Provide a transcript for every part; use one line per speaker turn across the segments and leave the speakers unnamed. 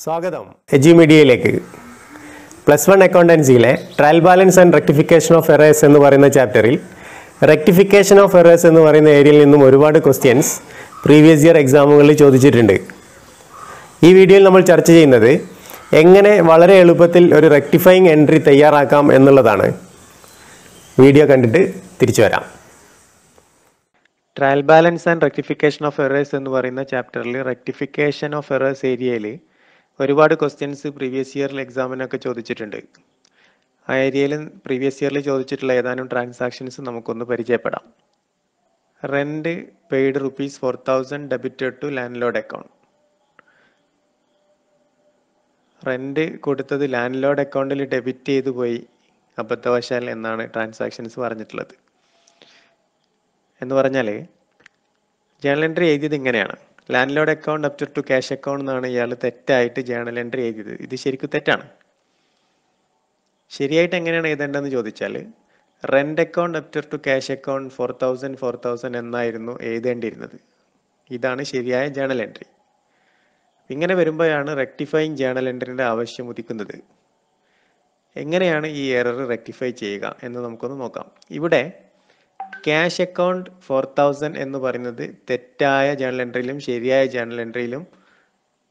സ്വാഗതം എജി മീഡിയയിലേക്ക് plus one അക്കൗണ്ടൻസിയിലെ trial balance and rectification of errors എന്ന് പറയുന്ന ചാപ്റ്ററിൽ റെക്ടിഫിക്കേഷൻ ഓഫ് എറേഴ്സ് എന്ന് പറയുന്ന ഏരിയയിൽ നിന്നും ഒരുപാട് ക്വസ്റ്റ്യൻസ് പ്രീവിയസ് ഇയർ എക്സാമുകളിൽ ചോദിച്ചിട്ടുണ്ട് ഈ വീഡിയോയിൽ നമ്മൾ ചർച്ച ചെയ്യുന്നത് എങ്ങനെ വളരെ എളുപ്പത്തിൽ ഒരു റെക്ടിഫൈങ് എൻട്രി തയ്യാറാക്കാം എന്നുള്ളതാണ് വീഡിയോ കണ്ടിട്ട് തിരിച്ചു വരാം trial balance and rectification of errors എന്ന് പറയുന്ന ചാപ്റ്ററിൽ റെക്ടിഫിക്കേഷൻ ഓഫ് എറേഴ്സ് ഏരിയയിൽ ഒരുപാട് ക്വസ്റ്റ്യൻസ് പ്രീവിയസ് ഇയറിൽ എക്സാമിനൊക്കെ ചോദിച്ചിട്ടുണ്ട് ആ ഏരിയയിൽ പ്രീവിയസ് ഇയറിൽ ചോദിച്ചിട്ടുള്ള ഏതാനും ട്രാൻസാക്ഷൻസ് നമുക്കൊന്ന് പരിചയപ്പെടാം rent paid rupees four thousand debited to landlord account rent കൊടുത്തത് ലാൻഡ് ലോഡ് അക്കൗണ്ടിൽ ഡെബിറ്റ് ചെയ്തു പോയി അബദ്ധവശാൽ എന്നാണ് ട്രാൻസാക്ഷൻസ് പറഞ്ഞിട്ടുള്ളത് എന്ന് പറഞ്ഞാൽ ജേണൽ എൻട്രി എഴുതിയത് ഇങ്ങനെയാണ് landlord account debtor to cash account എന്നാണ് ഇയാൾ തെറ്റായിട്ട് ജേണൽ എൻട്രി എഴുതിയത് ഇത് ശരിക്കും തെറ്റാണ് ശരിയായിട്ട് എങ്ങനെയാണ് എഴുതേണ്ടതെന്ന് ചോദിച്ചാൽ rent account debtor to cash account four thousand four thousand എന്നായിരുന്നു എഴുതേണ്ടിയിരുന്നത് ഇതാണ് ശരിയായ ജേണൽ എൻട്രി ഇങ്ങനെ വരുമ്പോഴാണ് റെക്ടിഫൈങ് ജേണൽ എൻട്രിൻ്റെ ആവശ്യം ഉദിക്കുന്നത് എങ്ങനെയാണ് ഈ എറർ റെക്ടിഫൈ ചെയ്യുക എന്ന് നമുക്കൊന്ന് നോക്കാം ഇവിടെ ക്യാഷ് അക്കൗണ്ട് ഫോർ തൗസൻഡ് എന്ന് പറയുന്നത് തെറ്റായ ജേണൽ എൻട്രിയിലും ശരിയായ ജേണൽ എൻട്രിയിലും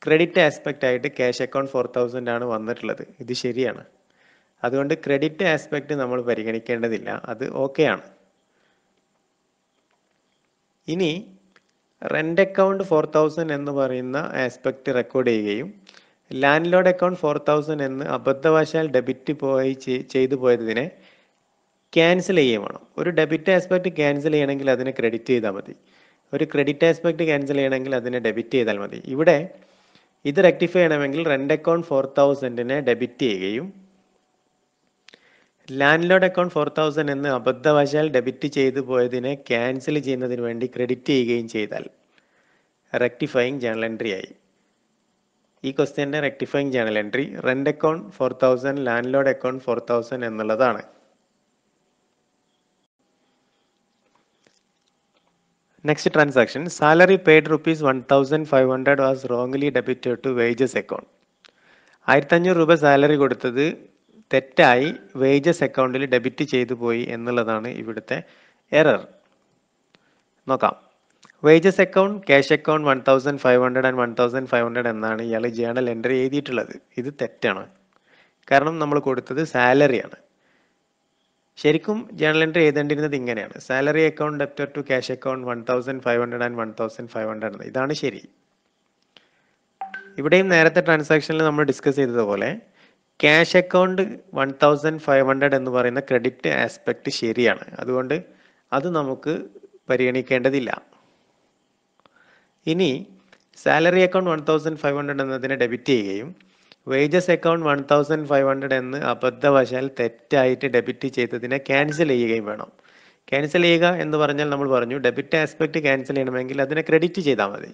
ക്രെഡിറ്റ് ആസ്പെക്റ്റ് ആയിട്ട് ക്യാഷ് അക്കൗണ്ട് ഫോർ തൗസൻഡ് ആണ് വന്നിട്ടുള്ളത് ഇത് ശരിയാണ് അതുകൊണ്ട് ക്രെഡിറ്റ് ആസ്പെക്റ്റ് നമ്മൾ പരിഗണിക്കേണ്ടതില്ല അത് ഓക്കെ ആണ് ഇനി റെൻ്റ് അക്കൗണ്ട് ഫോർ തൗസൻഡ് എന്ന് പറയുന്ന ആസ്പെക്റ്റ് റെക്കോർഡ് ചെയ്യുകയും landlord account four thousand എന്ന് അബദ്ധവശാൽ ഡെബിറ്റ് പോയി ചെയ്തു പോയതിനെ ക്യാൻസൽ ചെയ്യുക വേണം ഒരു ഡെബിറ്റ് ആസ്പെക്ട് ക്യാൻസൽ ചെയ്യണമെങ്കിൽ അതിനെ ക്രെഡിറ്റ് ചെയ്താൽ മതി ഒരു ക്രെഡിറ്റ് ആസ്പെക്ട് ക്യാൻസൽ ചെയ്യണമെങ്കിൽ അതിനെ ഡെബിറ്റ് ചെയ്താൽ മതി ഇവിടെ ഇത് റെക്ടിഫൈ ചെയ്യണമെങ്കിൽ റെൻ്റ് അക്കൗണ്ട് ഫോർ തൗസൻഡിനെ ഡെബിറ്റ് ചെയ്യുകയും landlord account four thousand എന്ന് അബദ്ധവശാൽ ഡെബിറ്റ് ചെയ്തു പോയതിനെ ക്യാൻസൽ ചെയ്യുന്നതിന് വേണ്ടി ക്രെഡിറ്റ് ചെയ്യുകയും ചെയ്താൽ റെക്ടിഫൈങ് ജേണൽ എൻട്രി ആയി ഈ ക്വസ്റ്റ്യൻ്റെ rectifying journal entry rent account four thousand landlord account four thousand എന്നുള്ളതാണ് Next transaction, salary paid rupees 1500 was wrongly debited to wages account ആയിരത്തഞ്ഞൂറ് രൂപ സാലറി കൊടുത്തത് തെറ്റായി വേജസ് അക്കൗണ്ടിൽ ഡെബിറ്റ് ചെയ്തു പോയി എന്നുള്ളതാണ് ഇവിടുത്തെ എറർ നോക്കാം wages account cash account one thousand five hundred and one thousand five hundred എന്നാണ് ഇയാൾ ജേണൽ എൻട്രി എഴുതിയിട്ടുള്ളത് ഇത് തെറ്റാണ് കാരണം നമ്മൾ കൊടുത്തത് സാലറിയാണ് ശരിക്കും ജേണൽ എൻട്രി എഴുതേണ്ടിരുന്നത് ഇങ്ങനെയാണ് salary account debtor to cash account one thousand five hundred and one thousand five hundred ഇതാണ് ശരി ഇവിടെയും നേരത്തെ ട്രാൻസാക്ഷനിൽ നമ്മൾ ഡിസ്കസ് ചെയ്തതുപോലെ cash account one thousand five hundred എന്ന് പറയുന്ന ക്രെഡിറ്റ് ആസ്പെക്ട് ശരിയാണ് അതുകൊണ്ട് അത് നമുക്ക് പരിഗണിക്കേണ്ടതില്ല ഇനി salary account one thousand five hundred എന്നതിനെ ഡെബിറ്റ് ചെയ്യുകയും wages account one thousand five hundred എന്ന് അബദ്ധവശാൽ തെറ്റായിട്ട് ഡെബിറ്റ് ചെയ്തതിനെ ക്യാൻസൽ ചെയ്യുകയും വേണം ക്യാൻസൽ ചെയ്യുക എന്ന് പറഞ്ഞാൽ നമ്മൾ പറഞ്ഞു ഡെബിറ്റ് ആസ്പെക്ട് ക്യാൻസൽ ചെയ്യണമെങ്കിൽ അതിനെ ക്രെഡിറ്റ് ചെയ്താൽ മതി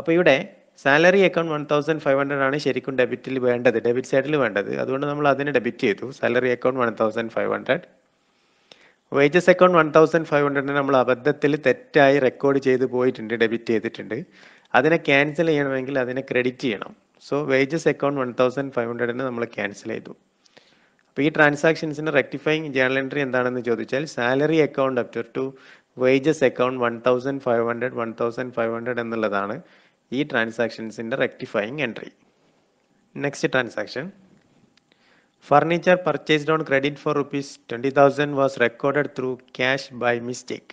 അപ്പോൾ ഇവിടെ salary account one thousand five hundred ആണ് ശരിക്കും ഡെബിറ്റിൽ വേണ്ടത് ഡെബിറ്റ് സൈഡിൽ വേണ്ടത് അതുകൊണ്ട് നമ്മൾ അതിനെ ഡെബിറ്റ് ചെയ്തു salary account one thousand five hundred wages account one thousand five ഹൺഡ്രഡിന് നമ്മൾ അബദ്ധത്തിൽ തെറ്റായി റെക്കോർഡ് ചെയ്ത് പോയിട്ടുണ്ട് ഡെബിറ്റ് ചെയ്തിട്ടുണ്ട് അതിനെ ക്യാൻസൽ ചെയ്യണമെങ്കിൽ അതിനെ ക്രെഡിറ്റ് ചെയ്യണം so wages account one thousand five ഹൺഡ്രഡിന് നമ്മൾ ക്യാൻസൽ ചെയ്തു അപ്പോൾ ഈ ട്രാൻസാക്ഷൻസിൻ്റെ റെക്ടിഫൈങ് ജേണൽ എൻട്രി എന്താണെന്ന് ചോദിച്ചാൽ salary account debtor to wages account one thousand five hundred one thousand five hundred എന്നുള്ളതാണ് ഈ ട്രാൻസാക്ഷൻസിൻ്റെ rectifying entry next transaction furniture purchased on credit for rupees twenty thousand was record through cash by mistake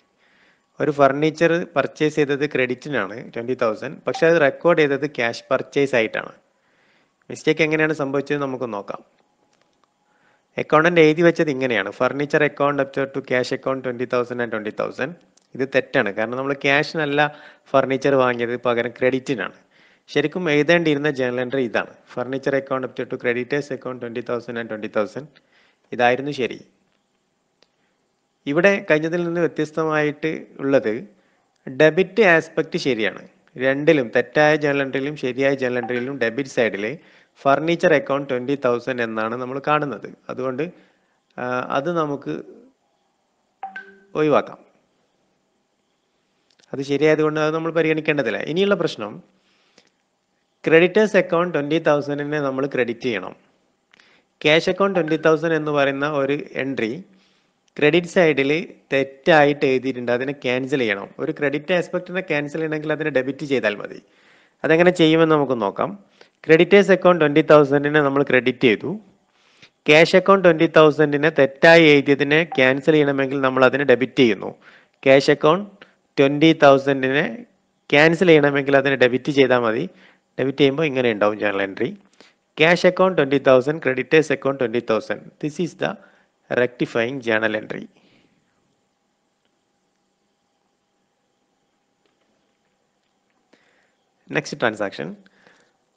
ഒരു furniture purchase ചെയ്തത് ക്രെഡിറ്റിനാണ് twenty thousand പക്ഷേ അത് record ചെയ്തത് cash purchase ആയിട്ടാണ് മിസ്റ്റേക്ക് എങ്ങനെയാണ് സംഭവിച്ചത് നമുക്ക് നോക്കാം അക്കൗണ്ടൻ്റ് എഴുതി വെച്ചത് ഇങ്ങനെയാണ് furniture account up to cash account twenty thousand and twenty thousand ഇത് തെറ്റാണ് കാരണം നമ്മൾ ക്യാഷിനല്ല ഫർണിച്ചർ വാങ്ങിയത് പകരം ക്രെഡിറ്റിനാണ് ശരിക്കും എഴുതേണ്ടിയിരുന്ന ജേണൽ എൻട്രി ഇതാണ് furniture account up to creditors account twenty thousand and twenty thousand ഇതായിരുന്നു ശരി ഇവിടെ കഴിഞ്ഞതിൽ നിന്ന് വ്യത്യസ്തമായിട്ട് ഉള്ളത് ഡെബിറ്റ് ആസ്പെക്റ്റ് ശരിയാണ് രണ്ടിലും തെറ്റായ ജേണൽ എൻട്രിയിലും ശരിയായ ജേണൽ എൻട്രിയിലും ഡെബിറ്റ് സൈഡിൽ ഫർണിച്ചർ അക്കൗണ്ട് ട്വൻറ്റി തൗസൻഡ് എന്നാണ് നമ്മൾ കാണുന്നത് അതുകൊണ്ട് അത് നമുക്ക് ഒഴിവാക്കാം അത് ശരിയായതുകൊണ്ട് അത് നമ്മൾ പരിഗണിക്കേണ്ടതില്ല ഇനിയുള്ള പ്രശ്നം ക്രെഡിറ്റേഴ്സ് അക്കൗണ്ട് ട്വൻറ്റി തൗസൻഡിനെ നമ്മൾ ക്രെഡിറ്റ് ചെയ്യണം ക്യാഷ് അക്കൗണ്ട് ട്വൻറ്റി തൗസൻഡ് എന്ന് പറയുന്ന ഒരു എൻട്രി ക്രെഡിറ്റ് സൈഡിൽ തെറ്റായിട്ട് എഴുതിയിട്ടുണ്ട് അതിനെ ക്യാൻസൽ ചെയ്യണം ഒരു ക്രെഡിറ്റ് ആസ്പെക്റ്റിനെ ക്യാൻസൽ ചെയ്യണമെങ്കിൽ അതിനെ ഡെബിറ്റ് ചെയ്താൽ മതി അതെങ്ങനെ ചെയ്യുമെന്ന് നമുക്ക് നോക്കാം ക്രെഡിറ്റേഴ്സ് അക്കൗണ്ട് ട്വൻറ്റി തൗസൻഡിനെ നമ്മൾ ക്രെഡിറ്റ് ചെയ്തു ക്യാഷ് അക്കൗണ്ട് ട്വൻറ്റി തൗസൻഡിനെ തെറ്റായി എഴുതിയതിനെ ക്യാൻസൽ ചെയ്യണമെങ്കിൽ നമ്മൾ അതിനെ ഡെബിറ്റ് ചെയ്യുന്നു ക്യാഷ് അക്കൗണ്ട് ട്വൻറ്റി തൗസൻഡിനെ ക്യാൻസൽ ചെയ്യണമെങ്കിൽ അതിനെ ഡെബിറ്റ് ചെയ്താൽ മതി ഡെബിറ്റ് ചെയ്യുമ്പോൾ ഇങ്ങനെ ഉണ്ടാവും journal entry cash account twenty thousand creditors account twenty thousand this is the rectifying journal entry. Next transaction.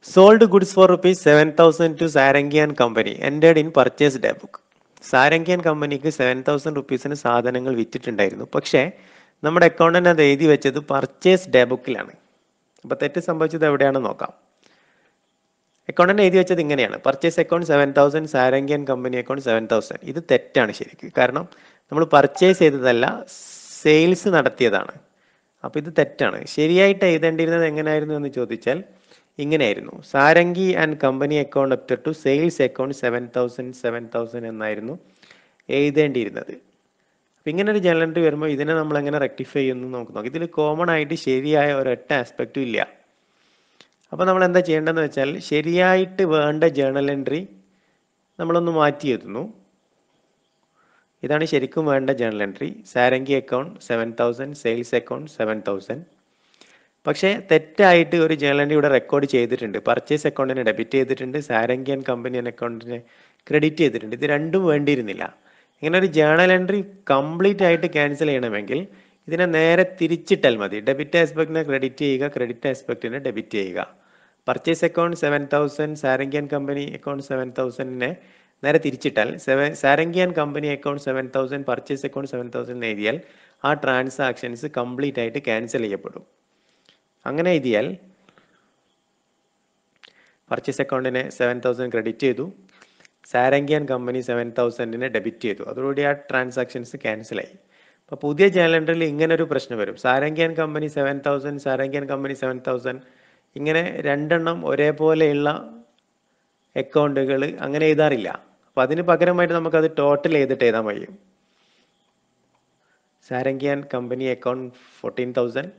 Sold goods for rupees 7000 to Sarangi and Company entered in purchase daybook. Sarangi and കമ്പനിക്ക് seven thousand റുപ്പീസിന് സാധനങ്ങൾ വിറ്റിട്ടുണ്ടായിരുന്നു പക്ഷേ നമ്മുടെ accountant അത് എഴുതി വെച്ചത് purchase day ബുക്കിലാണ് അപ്പോൾ തെറ്റ് സംഭവിച്ചത് എവിടെയാണെന്ന് നോക്കാം അക്കൗണ്ടിന് എഴുതി വെച്ചത് ഇങ്ങനെയാണ് purchase account seven thousand Sarangi and company account seven thousand ഇത് തെറ്റാണ് ശരിക്കും കാരണം നമ്മൾ പർച്ചേസ് ചെയ്തതല്ല സെയിൽസ് നടത്തിയതാണ് അപ്പോൾ ഇത് തെറ്റാണ് ശരിയായിട്ട് എഴുതേണ്ടിയിരുന്നത് എങ്ങനെയായിരുന്നു എന്ന് ചോദിച്ചാൽ ഇങ്ങനെയായിരുന്നു Sarangi and company account debtor to sales account seven thousand seven thousand എന്നായിരുന്നു എഴുതേണ്ടിയിരുന്നത് അപ്പം ഇങ്ങനെ ഒരു ജനറൽ എൻട്രി വരുമ്പോൾ ഇതിനെ നമ്മൾ എങ്ങനെ റെക്ടിഫൈ ചെയ്യുന്നു നമുക്ക് നോക്കാം ഇതിൽ കോമൺ ആയിട്ട് ശരിയായ ഒരൊറ്റ ആസ്പെക്റ്റും ഇല്ല അപ്പോൾ നമ്മൾ എന്താ ചെയ്യേണ്ടതെന്ന് വെച്ചാൽ ശരിയായിട്ട് വേണ്ട ജേണൽ എൻട്രി നമ്മളൊന്ന് മാറ്റി എത്തുന്നു ഇതാണ് ശരിക്കും വേണ്ട journal entry Sarangi account seven thousand sales account seven thousand പക്ഷേ തെറ്റായിട്ട് ഒരു ജേണൽ എൻട്രി ഇവിടെ റെക്കോർഡ് ചെയ്തിട്ടുണ്ട് പർച്ചേസ് അക്കൗണ്ടിനെ ഡെബിറ്റ് ചെയ്തിട്ടുണ്ട് സാരംഗി ആൻഡ് കമ്പനി അക്കൗണ്ടിനെ ക്രെഡിറ്റ് ചെയ്തിട്ടുണ്ട് ഇത് രണ്ടും വേണ്ടിയിരുന്നില്ല ഇങ്ങനെ ഒരു ജേണൽ എൻട്രി കംപ്ലീറ്റ് ആയിട്ട് ക്യാൻസൽ ചെയ്യണമെങ്കിൽ ഇതിനെ നേരെ തിരിച്ചിട്ടാൽ മതി ഡെബിറ്റ് ആസ്പെക്റ്റിനെ ക്രെഡിറ്റ് ചെയ്യുക ക്രെഡിറ്റ് ആസ്പെക്റ്റിനെ ഡെബിറ്റ് ചെയ്യുക purchase account seven thousand Sarangi and company account seven തൗസൻഡിനെ നേരെ തിരിച്ചിട്ടാൽ seven Sarangi and company account seven thousand purchase account seven thousand എഴുതിയാൽ ആ ട്രാൻസാക്ഷൻസ് കംപ്ലീറ്റ് ആയിട്ട് ക്യാൻസൽ ചെയ്യപ്പെടും അങ്ങനെ എഴുതിയാൽ പർച്ചേസ് അക്കൗണ്ടിനെ സെവൻ തൗസൻഡ് ക്രെഡിറ്റ് ചെയ്തു സാരംഗിയൻ കമ്പനി സെവൻ തൗസൻഡിനെ ഡെബിറ്റ് ചെയ്തു അതോടുകൂടി ആ ട്രാൻസാക്ഷൻസ് ക്യാൻസലായി അപ്പോൾ പുതിയ ജനലണ്ടറിൽ ഇങ്ങനൊരു പ്രശ്നം വരും Sarangi and company seven thousand Sarangi and company seven thousand ഇങ്ങനെ രണ്ടെണ്ണം ഒരേപോലെയുള്ള അക്കൗണ്ടുകൾ അങ്ങനെ എഴുതാറില്ല അപ്പൊ അതിന് പകരമായിട്ട് നമുക്കത് ടോട്ടൽ ചെയ്തിട്ട് എഴുതാൻ കഴിയും Sarangi and company account fourteen thousand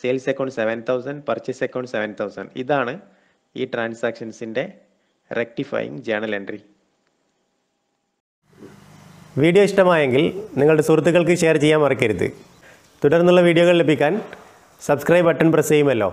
sales account seven thousand purchase account seven thousand ഇതാണ് ഈ ട്രാൻസാക്ഷൻസിന്റെ റെക്ടിഫൈങ് ജേണൽ എൻട്രി വീഡിയോ ഇഷ്ടമായെങ്കിൽ നിങ്ങളുടെ സുഹൃത്തുക്കൾക്ക് ഷെയർ ചെയ്യാൻ മറക്കരുത് തുടർന്നുള്ള വീഡിയോകൾ ലഭിക്കാൻ സബ്സ്ക്രൈബ് ബട്ടൺ പ്രസ് ചെയ്യുമല്ലോ